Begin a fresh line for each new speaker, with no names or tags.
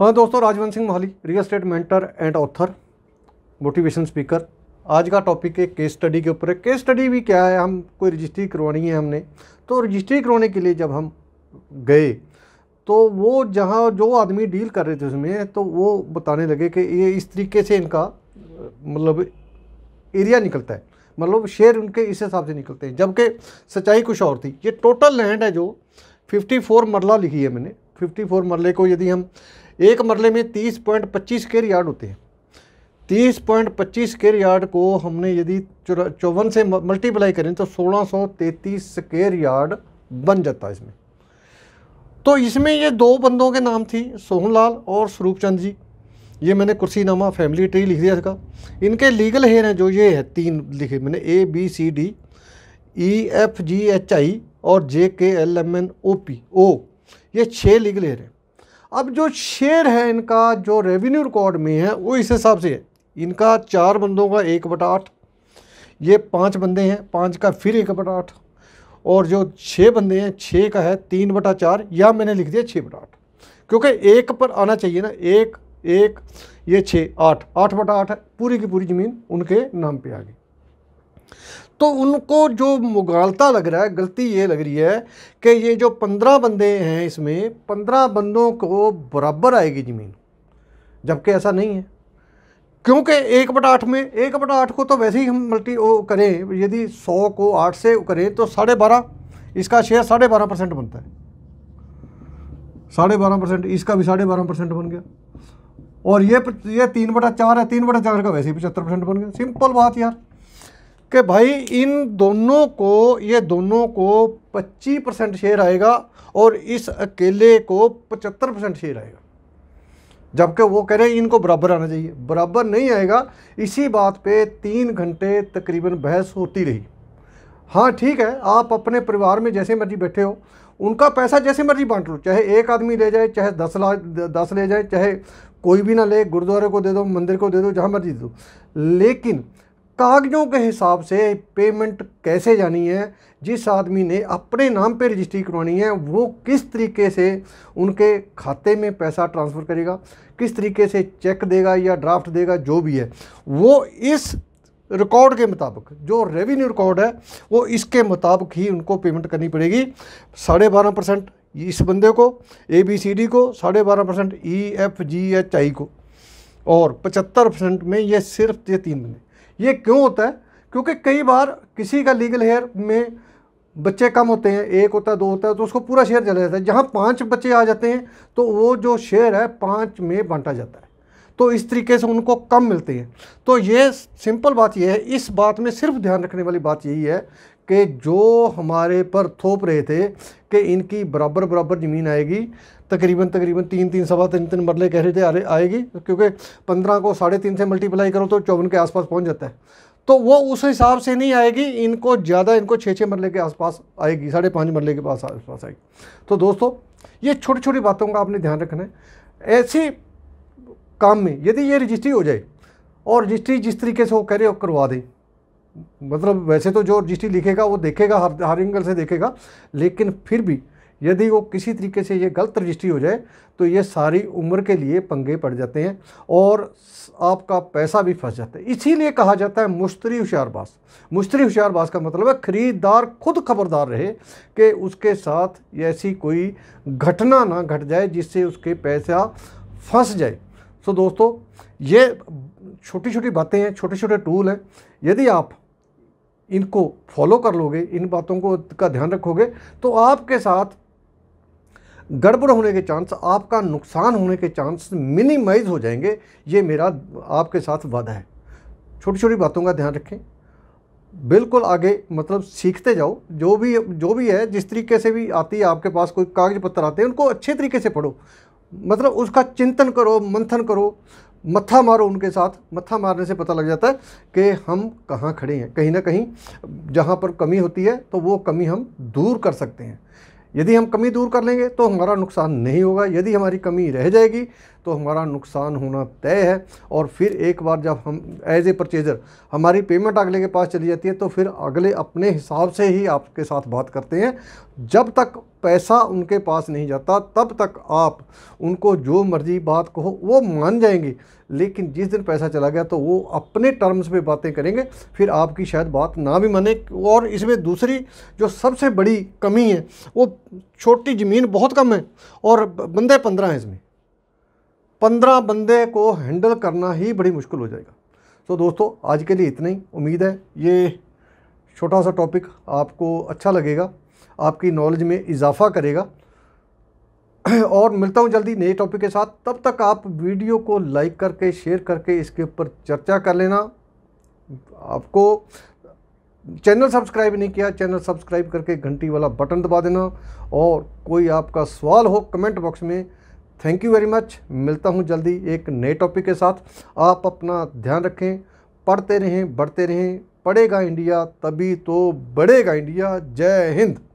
हाँ दोस्तों Rajwant Singh Mohali real estate mentor and author motivation speaker आज का टॉपिक है केस स्टडी के ऊपर है केस स्टडी भी क्या है हम कोई रजिस्ट्री करवानी है हमने तो रजिस्ट्री करवाने के लिए जब हम गए तो वो जहाँ जो आदमी डील कर रहे थे उसमें तो वो बताने लगे कि ये इस तरीके से इनका मतलब एरिया निकलता है मतलब शेयर उनके इस हिसाब से निकलते हैं जबकि सच्चाई कुछ और थी ये टोटल लैंड है जो 54 मरला लिखी है मैंने 54 मरले को यदि हम एक मरले में तीस पॉइंट पच्चीस स्केयर यार्ड होते हैं तीस पॉइंट पच्चीस स्केयर यार्ड को हमने यदि चौवन से मल्टीप्लाई करें तो सोलह सौ तैंतीस स्केयर यार्ड बन जाता है इसमें तो इसमें ये दो बंदों के नाम थी सोहन लाल और स्वरूप चंद जी ये मैंने कुर्सीनामा फैमिली ट्री लिख दिया इसका इनके लीगल हेयर हैं जो ये है तीन लिखे मैंने A B C D E F G H I और J K L M N O P O ये छः लीगल हेयर हैं अब जो शेयर है इनका जो रेवेन्यू रिकॉर्ड में है वो इस हिसाब से है इनका चार बंदों का एक बटा आठ ये पांच बंदे हैं पांच का फिर एक बटा आठ और जो छः बंदे हैं छः का है तीन बटा चार या मैंने लिख दिया छः बटा आठ क्योंकि एक पर आना चाहिए ना एक एक ये छः आठ आठ बटा आठ है पूरी की पूरी ज़मीन उनके नाम पे आ गई तो उनको जो मुगालता लग रहा है गलती ये लग रही है कि ये जो पंद्रह बंदे हैं इसमें पंद्रह बंदों को बराबर आएगी ज़मीन जबकि ऐसा नहीं है क्योंकि एक बटा आठ में एक बटा आठ को तो वैसे ही हम मल्टी ओ करें यदि सौ को आठ से करें तो साढ़े बारह इसका शेयर साढ़े बारह परसेंट बनता है साढ़े बारह परसेंट इसका भी साढ़े बारह परसेंट बन गया और ये ये तीन बटा चार है तीन बटा चार का वैसे ही पचहत्तर परसेंट बन गया सिंपल बात यार कि भाई इन दोनों को ये दोनों को 25 परसेंट शेयर आएगा और इस अकेले को 75 परसेंट शेयर आएगा जबकि वो कह रहे हैं इनको बराबर आना चाहिए बराबर नहीं आएगा इसी बात पे तीन घंटे तकरीबन बहस होती रही हाँ ठीक है आप अपने परिवार में जैसे मर्जी बैठे हो उनका पैसा जैसे मर्जी बांट लो चाहे एक आदमी ले जाए चाहे दस लाख दस ले जाए चाहे कोई भी ना ले गुरुद्वारे को दे दो मंदिर को दे दो जहाँ मर्जी दे दो लेकिन कागज़ों के हिसाब से पेमेंट कैसे जानी है जिस आदमी ने अपने नाम पे रजिस्ट्री करवानी है वो किस तरीके से उनके खाते में पैसा ट्रांसफ़र करेगा किस तरीके से चेक देगा या ड्राफ्ट देगा जो भी है वो इस रिकॉर्ड के मुताबिक जो रेवेन्यू रिकॉर्ड है वो इसके मुताबिक ही उनको पेमेंट करनी पड़ेगी साढ़े बारह परसेंट इस बंदे को ए बी सी डी को साढ़े बारह percent E F G H I को और पचहत्तर परसेंट में ये सिर्फ ये तीन बंदे ये क्यों होता है क्योंकि कई बार किसी का लीगल हेयर में बच्चे कम होते हैं एक होता है दो होता है तो उसको पूरा शेयर चला जाता है जहाँ पाँच बच्चे आ जाते हैं तो वो जो शेयर है पाँच में बांटा जाता है तो इस तरीके से उनको कम मिलते हैं तो ये सिंपल बात यह है इस बात में सिर्फ ध्यान रखने वाली बात यही है कि जो हमारे पर थोप रहे थे कि इनकी बराबर बराबर ज़मीन आएगी तकरीबन तकरीबन तीन तीन सवा तीन तीन मरले कह रहे थे अरे आएगी क्योंकि पंद्रह को साढ़े तीन से मल्टीप्लाई करो तो चौवन के आसपास पहुंच जाता है तो वो उस हिसाब से नहीं आएगी इनको ज़्यादा इनको छः छः मरले के आसपास आएगी साढ़े पाँच मरले के पास आसपास आएगी तो दोस्तों ये छोटी छोटी बातों का आपने ध्यान रखना है ऐसी काम में यदि ये रजिस्ट्री हो जाए और रजिस्ट्री जिस तरीके से वो कह रहे हो करवा दें मतलब वैसे तो जो रजिस्ट्री लिखेगा वो देखेगा हर हर एंगल से देखेगा लेकिन फिर भी यदि वो किसी तरीके से ये गलत रजिस्ट्री हो जाए तो ये सारी उम्र के लिए पंगे पड़ जाते हैं और आपका पैसा भी फंस जाता है इसीलिए कहा जाता है मुश्तरी होशियारबाज मुश्तरी होशियारबाज का मतलब है खरीदार खुद खबरदार रहे कि उसके साथ ऐसी कोई घटना ना घट जाए जिससे उसके पैसा फंस जाए तो दोस्तों ये छोटी छोटी बातें हैं छोटे छोटे टूल हैं यदि आप इनको फॉलो कर लोगे इन बातों को का ध्यान रखोगे तो आपके साथ गड़बड़ होने के चांस आपका नुकसान होने के चांस मिनिमाइज हो जाएंगे ये मेरा आपके साथ वादा है छोटी छोटी बातों का ध्यान रखें बिल्कुल आगे मतलब सीखते जाओ जो भी जो भी है जिस तरीके से भी आती है आपके पास कोई कागज पत्र आते हैं उनको अच्छे तरीके से पढ़ो मतलब उसका चिंतन करो मंथन करो मत्था मारो उनके साथ मत्था मारने से पता लग जाता है कि हम कहाँ खड़े हैं कहीं ना कहीं जहाँ पर कमी होती है तो वो कमी हम दूर कर सकते हैं यदि हम कमी दूर कर लेंगे तो हमारा नुकसान नहीं होगा यदि हमारी कमी रह जाएगी तो हमारा नुकसान होना तय है और फिर एक बार जब हम एज ए परचेज़र हमारी पेमेंट अगले के पास चली जाती है तो फिर अगले अपने हिसाब से ही आपके साथ बात करते हैं जब तक पैसा उनके पास नहीं जाता तब तक आप उनको जो मर्जी बात कहो वो मान जाएंगे लेकिन जिस दिन पैसा चला गया तो वो अपने टर्म्स पे बातें करेंगे फिर आपकी शायद बात ना भी माने और इसमें दूसरी जो सबसे बड़ी कमी है वो छोटी ज़मीन बहुत कम है और बंदे पंद्रह हैं इसमें पंद्रह बंदे को हैंडल करना ही बड़ी मुश्किल हो जाएगा तो दोस्तों आज के लिए इतना ही उम्मीद है ये छोटा सा टॉपिक आपको अच्छा लगेगा आपकी नॉलेज में इजाफा करेगा और मिलता हूँ जल्दी नए टॉपिक के साथ तब तक आप वीडियो को लाइक करके शेयर करके इसके ऊपर चर्चा कर लेना आपको चैनल सब्सक्राइब नहीं किया चैनल सब्सक्राइब करके घंटी वाला बटन दबा देना और कोई आपका सवाल हो कमेंट बॉक्स में थैंक यू वेरी मच मिलता हूँ जल्दी एक नए टॉपिक के साथ आप अपना ध्यान रखें पढ़ते रहें बढ़ते रहें पढ़ेगा इंडिया तभी तो बढ़ेगा इंडिया जय हिंद